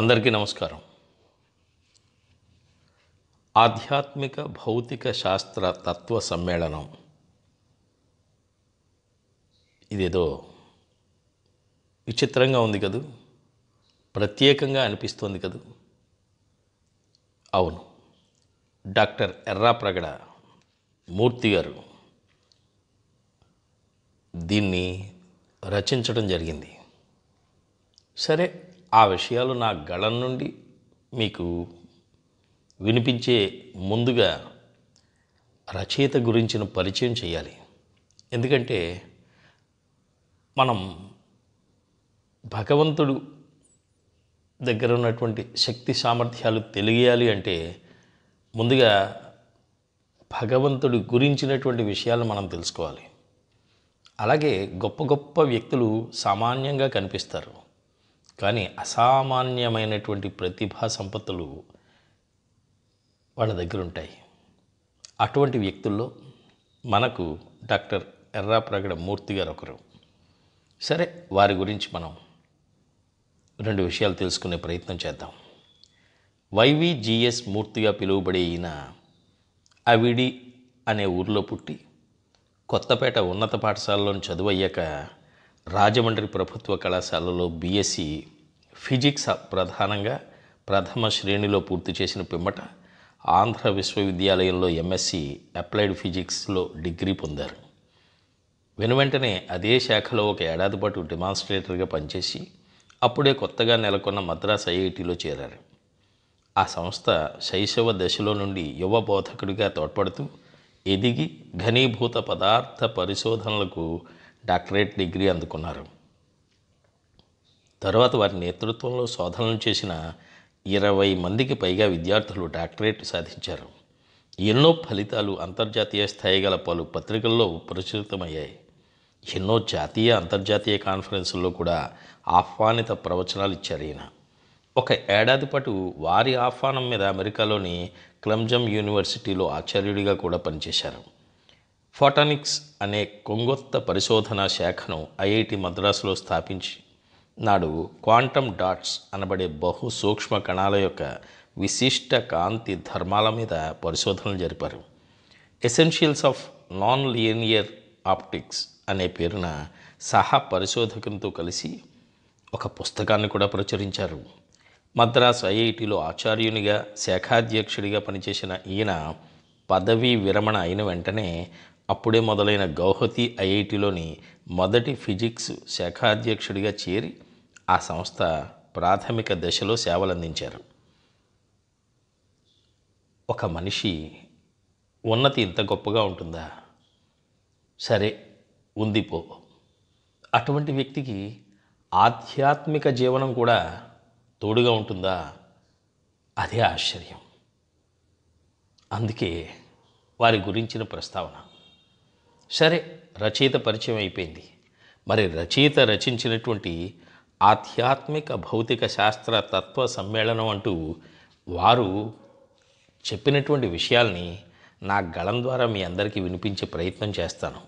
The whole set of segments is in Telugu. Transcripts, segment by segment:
అందరికీ నమస్కారం ఆధ్యాత్మిక భౌతిక శాస్త్ర తత్వ సమ్మేళనం ఇదేదో విచిత్రంగా ఉంది కదూ ప్రత్యేకంగా అనిపిస్తోంది కదూ అవును డాక్టర్ ఎర్రాప్రగడ మూర్తి గారు దీన్ని రచించడం జరిగింది సరే ఆ విషయాలు నా గళం నుండి మీకు వినిపించే ముందుగా రచయిత గురించిన పరిచయం చేయాలి ఎందుకంటే మనం భగవంతుడు దగ్గర ఉన్నటువంటి శక్తి సామర్థ్యాలు తెలియాలి అంటే ముందుగా భగవంతుడి గురించినటువంటి విషయాలు మనం తెలుసుకోవాలి అలాగే గొప్ప గొప్ప వ్యక్తులు సామాన్యంగా కనిపిస్తారు కానీ అసామాన్యమైనటువంటి ప్రతిభా సంపత్తులు వాళ్ళ దగ్గర ఉంటాయి అటువంటి వ్యక్తుల్లో మనకు డాక్టర్ ఎర్రాప్రగడ మూర్తి గారు ఒకరు సరే వారి గురించి మనం రెండు విషయాలు తెలుసుకునే ప్రయత్నం చేద్దాం వైవిజిఎస్ మూర్తిగా పిలువబడే ఈయన అవిడి అనే ఊర్లో పుట్టి కొత్తపేట ఉన్నత పాఠశాలలో చదువయ్యాక రాజమండ్రి ప్రభుత్వ కళాశాలలో బీఎస్సీ ఫిజిక్స్ ప్రధానంగా ప్రథమ శ్రేణిలో పూర్తి చేసిన పిమ్మట ఆంధ్ర విశ్వవిద్యాలయంలో ఎంఎస్సి అప్లైడ్ ఫిజిక్స్లో డిగ్రీ పొందారు వెనువెంటనే అదే శాఖలో ఒక ఏడాది పాటు డిమాన్స్ట్రేటర్గా పనిచేసి అప్పుడే కొత్తగా నెలకొన్న మద్రాస్ ఐఐటిలో చేరారు ఆ సంస్థ శైశవ దశలో నుండి యువ బోధకుడిగా తోడ్పడుతూ ఎదిగి ఘనీభూత పదార్థ పరిశోధనలకు డాక్టరేట్ డిగ్రీ అందుకున్నారు తర్వాత వారి నేతృత్వంలో శోధనలు చేసిన ఇరవై మందికి పైగా విద్యార్థులు డాక్టరేట్ సాధించారు ఎన్నో ఫలితాలు అంతర్జాతీయ స్థాయి గల పలు పత్రికల్లో ప్రచురితమయ్యాయి ఎన్నో జాతీయ అంతర్జాతీయ కాన్ఫరెన్సుల్లో కూడా ఆహ్వానిత ప్రవచనాలు ఇచ్చారు ఈయన ఒక ఏడాది పాటు వారి ఆహ్వానం మీద అమెరికాలోని క్లమ్జమ్ యూనివర్సిటీలో ఆచార్యుడిగా కూడా పనిచేశారు ఫోటానిక్స్ అనే కొంగొత్త పరిశోధన శాఖను ఐఐటి మద్రాసులో స్థాపించి నాడు క్వాంటమ్ డాట్స్ అనబడే బహు సూక్ష్మ కణాల యొక్క విశిష్ట కాంతి ధర్మాల మీద పరిశోధనలు జరిపారు essentials of nonlinear optics అనే పేరున సహా పరిశోధకులతో కలిసి ఒక పుస్తకాన్ని కూడా ప్రచురించారు మద్రాసు ఐఐటిలో ఆచార్యునిగా శాఖాధ్యక్షుడిగా పనిచేసిన ఈయన పదవీ విరమణ అయిన వెంటనే అప్పుడే మొదలైన గౌహతి ఐఐటిలోని మొదటి ఫిజిక్స్ శాఖాధ్యక్షుడిగా చేరి ఆ సంస్థ ప్రాథమిక దశలో సేవలందించారు ఒక మనిషి ఉన్నతి ఇంత గొప్పగా ఉంటుందా సరే ఉందిపో అటువంటి వ్యక్తికి ఆధ్యాత్మిక జీవనం కూడా తోడుగా ఉంటుందా అదే ఆశ్చర్యం అందుకే వారి గురించిన ప్రస్తావన సరే రచయిత పరిచయం అయిపోయింది మరి రచయిత రచించినటువంటి ఆధ్యాత్మిక భౌతిక శాస్త్ర తత్వ సమ్మేళనం అంటూ వారు చెప్పినటువంటి విషయాల్ని నా గళం ద్వారా మీ అందరికీ వినిపించే ప్రయత్నం చేస్తాను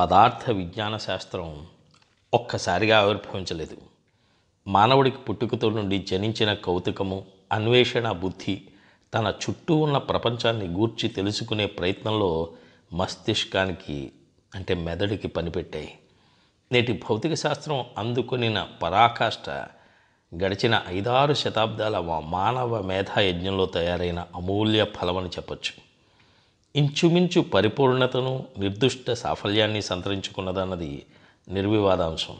పదార్థ విజ్ఞాన శాస్త్రం ఒక్కసారిగా ఆవిర్భవించలేదు మానవుడికి పుట్టుకతో నుండి జనించిన కౌతుకము అన్వేషణ బుద్ధి తన చుట్టూ ఉన్న ప్రపంచాన్ని గూర్చి తెలుసుకునే ప్రయత్నంలో మస్తిష్కానికి అంటే మెదడుకి పనిపెట్టాయి నేటి భౌతిక శాస్త్రం అందుకొనిన పరాకాష్ట గడిచిన ఐదారు శతాబ్దాల మానవ మేధాయజ్ఞంలో తయారైన అమూల్య ఫలమని చెప్పచ్చు ఇంచుమించు పరిపూర్ణతను నిర్దిష్ట సాఫల్యాన్ని సంతరించుకున్నదన్నది నిర్వివాదాంశం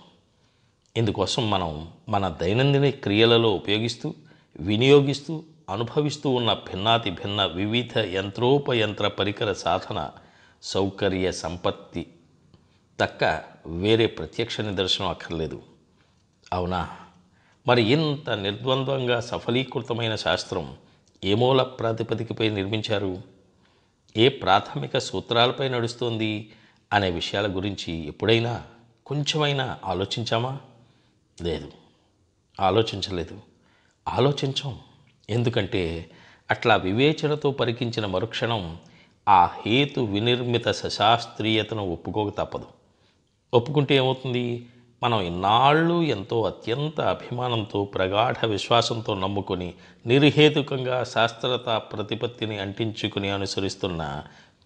ఇందుకోసం మనం మన దైనందిన క్రియలలో ఉపయోగిస్తూ వినియోగిస్తూ అనుభవిస్తూ ఉన్న భిన్నాతి భిన్న వివిధ యంత్రోపయంత్ర పరికర సాధన సౌకర్య సంపత్తి తక్క వేరే ప్రత్యక్ష నిదర్శనం అక్కర్లేదు అవునా మరి ఇంత నిర్ద్వంద్వంగా సఫలీకృతమైన శాస్త్రం ఏ మూల ప్రాతిపదికపై నిర్మించారు ఏ ప్రాథమిక సూత్రాలపై నడుస్తోంది అనే విషయాల గురించి ఎప్పుడైనా కొంచెమైనా ఆలోచించామా లేదు ఆలోచించలేదు ఆలోచించం ఎందుకంటే అట్లా వివేచనతో పరికించిన మరుక్షణం ఆ హేతు వినిర్మిత సశాస్త్రీయతను ఒప్పుకోక తప్పదు ఒప్పుకుంటే ఏమవుతుంది మనం ఇన్నాళ్ళు ఎంతో అత్యంత అభిమానంతో ప్రగాఢ విశ్వాసంతో నమ్ముకొని నిర్హేతుకంగా శాస్త్రత ప్రతిపత్తిని అంటించుకుని అనుసరిస్తున్న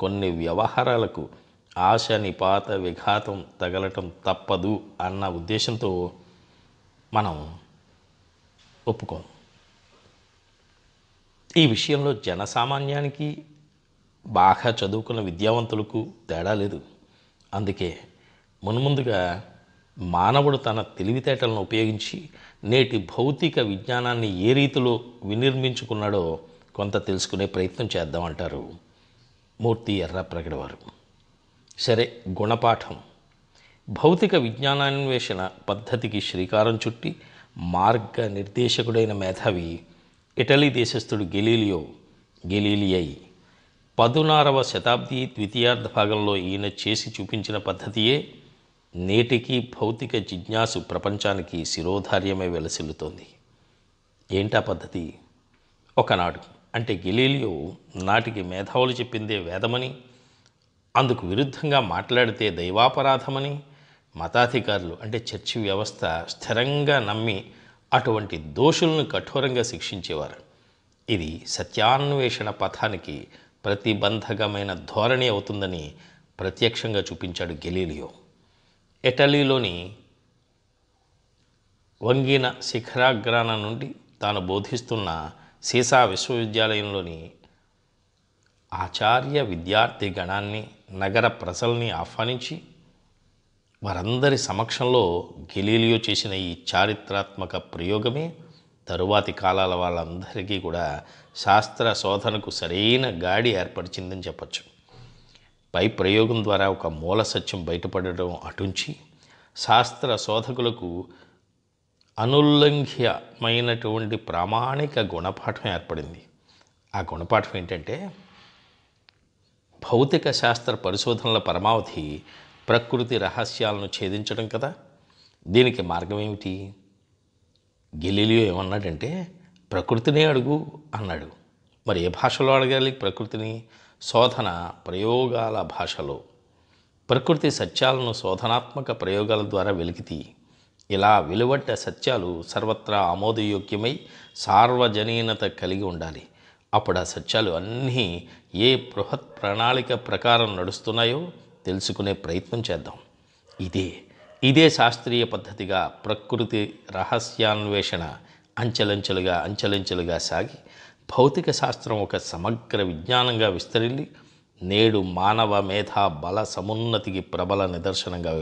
కొన్ని వ్యవహారాలకు ఆశ నిపాత విఘాతం తగలటం తప్పదు అన్న ఉద్దేశంతో మనం ఒప్పుకోం ఈ విషయంలో జనసామాన్యానికి బాగా చదువుకున్న విద్యావంతులకు తేడా లేదు అందుకే మునుముందుగా మానవుడు తన తెలివితేటలను ఉపయోగించి నేటి భౌతిక విజ్ఞానాన్ని ఏ రీతిలో వినిర్మించుకున్నాడో కొంత తెలుసుకునే ప్రయత్నం చేద్దామంటారు మూర్తి ఎర్ర ప్రగడవారు సరే గుణపాఠం భౌతిక విజ్ఞానాన్వేషణ పద్ధతికి శ్రీకారం చుట్టి మార్గ నిర్దేశకుడైన మేధావి ఇటలీ దేశస్థుడు గెలీలియో గెలీలియై పదునారవ శతాబ్ది ద్వితీయార్థ భాగంలో ఈయన చేసి చూపించిన పద్ధతియే నేటికి భౌతిక జిజ్ఞాసు ప్రపంచానికి శిరోధార్యమే వెలసిల్లుతోంది ఏంటా పద్ధతి ఒకనాడు అంటే గెలీలియో నాటికి మేధావులు చెప్పిందే వేదమని అందుకు విరుద్ధంగా మాట్లాడితే దైవాపరాధమని మతాధికారులు అంటే చర్చి వ్యవస్థ స్థిరంగా నమ్మి అటువంటి దోషులను కఠోరంగా శిక్షించేవారు ఇది సత్యాన్వేషణ పథానికి ప్రతిబంధకమైన ధోరణి అవుతుందని ప్రత్యక్షంగా చూపించాడు గెలీలియో ఇటలీలోని వంగిన శిఖరాగ్రాన నుండి తాను బోధిస్తున్న సీసా విశ్వవిద్యాలయంలోని ఆచార్య విద్యార్థి గణాన్ని నగర ప్రజల్ని ఆహ్వానించి వారందరి సమక్షంలో గెలీలియో చేసిన ఈ చారిత్రాత్మక ప్రయోగమే తరువాతి కాలాల వాళ్ళందరికీ కూడా శాస్త్ర శోధనకు సరైన గాడి ఏర్పరిచిందని చెప్పచ్చు పై ప్రయోగం ద్వారా ఒక మూల సత్యం బయటపడడం అటుంచి శాస్త్ర శోధకులకు అనుల్లంఘ్యమైనటువంటి ప్రామాణిక గుణపాఠం ఏర్పడింది ఆ గుణపాఠం ఏంటంటే భౌతిక శాస్త్ర పరిశోధనల పరమావధి ప్రకృతి రహస్యాలను ఛేదించడం కదా దీనికి మార్గం ఏమిటి గెలీలియో ఏమన్నాడంటే ప్రకృతినే అడుగు అన్నాడు మరి ఏ భాషలో అడగాలి ప్రకృతిని శోధన ప్రయోగాల భాషలో ప్రకృతి సత్యాలను శోధనాత్మక ప్రయోగాల ద్వారా వెలికితీ ఇలా వెలువడ్డ సత్యాలు సర్వత్రా ఆమోదయోగ్యమై సార్వజనీనత కలిగి ఉండాలి అప్పుడు ఆ సత్యాలు అన్నీ ఏ బృహత్ ప్రణాళిక ప్రకారం నడుస్తున్నాయో తెలుసుకునే ప్రయత్నం చేద్దాం ఇదే ఇదే శాస్త్రీయ పద్ధతిగా ప్రకృతి రహస్యాన్వేషణ అంచెలంచెలుగా అంచెలంచెలుగా సాగి భౌతిక శాస్త్రం ఒక సమగ్ర విజ్ఞానంగా విస్తరిల్లి నేడు మానవ మేధా బల సమున్నతికి ప్రబల నిదర్శనంగా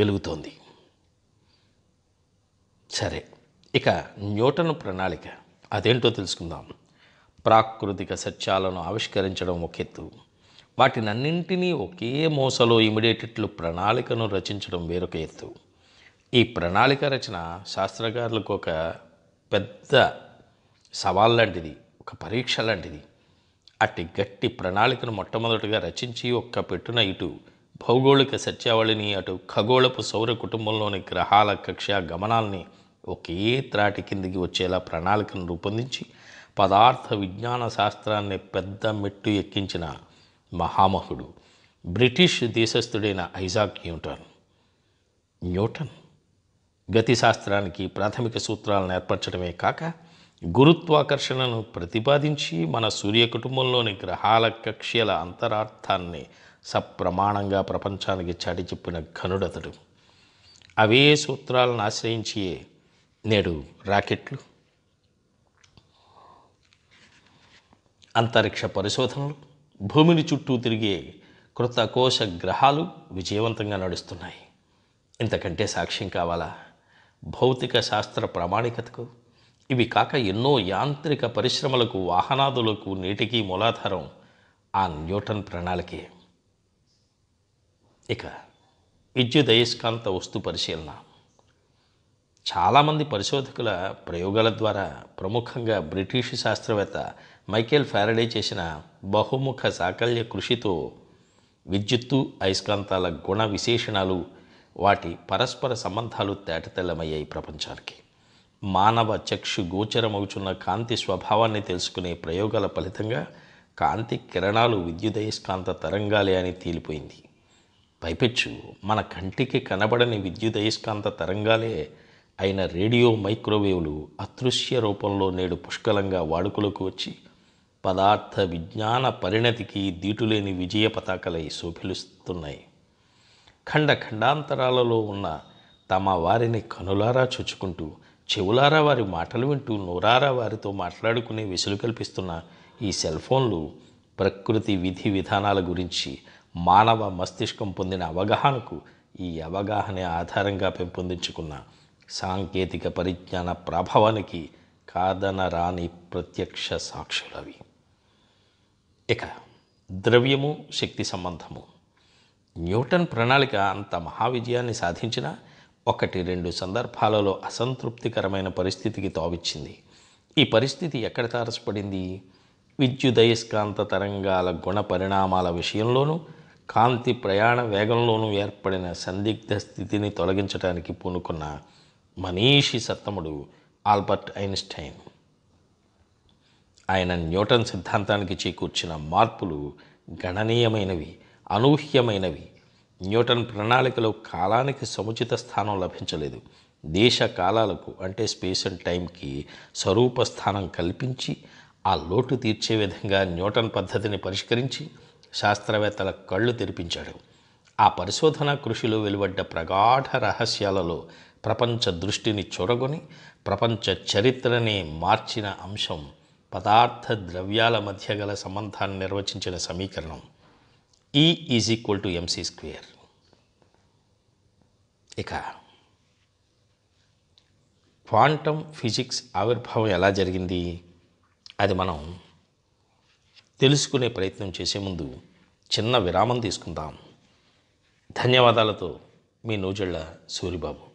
వెలుగుతోంది సరే ఇక న్యూటన్ ప్రణాళిక అదేంటో తెలుసుకుందాం ప్రాకృతిక సత్యాలను ఆవిష్కరించడం ఒక ఎత్తు వాటినన్నింటినీ ఒకే మోసలో ఇమిడేటట్లు ప్రణాళికను రచించడం వేరొక ఎత్తు ఈ ప్రణాళిక రచన శాస్త్రకారులకు ఒక పెద్ద సవాల్ లాంటిది ఒక పరీక్ష లాంటిది అట్టి గట్టి ప్రణాళికను మొట్టమొదటిగా రచించి ఒక్క పెట్టున ఇటు భౌగోళిక సత్యావళిని అటు ఖగోళపు సౌర కుటుంబంలోని గ్రహాల కక్ష గమనాల్ని ఒకే త్రాటి కిందికి వచ్చేలా ప్రణాళికను రూపొందించి పదార్థ విజ్ఞాన శాస్త్రాన్ని పెద్ద మెట్టు ఎక్కించిన మహామహుడు బ్రిటిష్ దేశస్థుడైన ఐజాక్ న్యూటన్ న్యూటన్ గతిశాస్త్రానికి ప్రాథమిక సూత్రాలను ఏర్పరచడమే కాక గురుత్వాకర్షణను ప్రతిపాదించి మన సూర్య కుటుంబంలోని గ్రహాల కక్ష్యల అంతరార్థాన్ని సప్రమాణంగా ప్రపంచానికి చాటి చెప్పిన ఘనుడతడు అవే సూత్రాలను ఆశ్రయించి నేడు రాకెట్లు అంతరిక్ష పరిశోధనలు భూమిని చుట్టూ తిరిగే కృత కోశ గ్రహాలు విజయవంతంగా నడుస్తున్నాయి ఇంతకంటే సాక్ష్యం కావాలా భౌతిక శాస్త్ర ప్రామాణికతకు ఇవి కాక ఎన్నో యాంత్రిక పరిశ్రమలకు వాహనాదులకు నేటికి మూలాధారం ఆ న్యూటన్ ప్రణాళికే ఇక విద్యుదయస్కాంత వస్తు పరిశీలన చాలామంది పరిశోధకుల ప్రయోగాల ద్వారా ప్రముఖంగా బ్రిటిష్ శాస్త్రవేత్త మైకేల్ ఫ్యారడే చేసిన బహుముఖ సాకల్య కృషితో విద్యుత్తు అయస్కాంతాల గుణ విశేషణాలు వాటి పరస్పర సంబంధాలు తేటతెల్లమయ్యాయి ప్రపంచానికి మానవ చక్షు గోచరమవుచున్న కాంతి స్వభావాన్ని తెలుసుకునే ప్రయోగాల ఫలితంగా కాంతి కిరణాలు విద్యుదయస్కాంత తరంగాలే అని తేలిపోయింది పైపెచ్చు మన కంటికి కనబడని విద్యుదయస్కాంత తరంగాలే అయిన రేడియో మైక్రోవేవ్లు అదృశ్య రూపంలో నేడు పుష్కలంగా వాడుకలోకి వచ్చి పదార్థ విజ్ఞాన పరిణతికి దీటులేని విజయ పతాకలై శోభిలుస్తున్నాయి ఖండ ఖండాంతరాలలో ఉన్న తమ వారిని కనులారా చూచుకుంటూ చెవులారా వారి మాటలు వింటూ నోరారా వారితో మాట్లాడుకునే విసులు కల్పిస్తున్న ఈ సెల్ ఫోన్లు ప్రకృతి విధి విధానాల గురించి మానవ మస్తిష్కం పొందిన అవగాహనకు ఈ అవగాహన ఆధారంగా పెంపొందించుకున్న సాంకేతిక పరిజ్ఞాన ప్రభావానికి కాదనరాని ప్రత్యక్ష సాక్షులవి ఇక ద్రవ్యము శక్తి సంబంధము న్యూటన్ ప్రణాళిక అంత మహావిజయాన్ని సాధించిన ఒకటి రెండు సందర్భాలలో అసంతృప్తికరమైన పరిస్థితికి తావిచ్చింది ఈ పరిస్థితి ఎక్కడ తారసపడింది విద్యుదయస్కాంత తరంగాల గుణ పరిణామాల విషయంలోనూ కాంతి ప్రయాణ వేగంలోనూ ఏర్పడిన సందిగ్ధ స్థితిని తొలగించడానికి పూనుకున్న మనీషి సత్తముడు ఆల్బర్ట్ ఐన్స్టైన్ ఆయన న్యూటన్ సిద్ధాంతానికి చేకూర్చిన మార్పులు గణనీయమైనవి అనూహ్యమైనవి న్యూటన్ ప్రణాళికలో కాలానికి సముచిత స్థానం లభించలేదు దేశ కాలాలకు అంటే స్పేస్ అండ్ టైంకి స్వరూప స్థానం కల్పించి ఆ లోటు తీర్చే విధంగా న్యూటన్ పద్ధతిని పరిష్కరించి శాస్త్రవేత్తల కళ్ళు తెరిపించాడు ఆ పరిశోధన కృషిలో వెలువడ్డ ప్రగాఢ రహస్యాలలో ప్రపంచ దృష్టిని చొరగొని ప్రపంచ చరిత్రని మార్చిన అంశం పదార్థ ద్రవ్యాల మధ్య గల సంబంధాన్ని నిర్వచించిన సమీకరణం E is equal to MC square ఇక క్వాంటమ్ ఫిజిక్స్ ఆవిర్భావం ఎలా జరిగింది అది మనం తెలుసుకునే ప్రయత్నం చేసే ముందు చిన్న విరామం తీసుకుందాం ధన్యవాదాలతో మీ నూజళ్ళ సూరిబాబు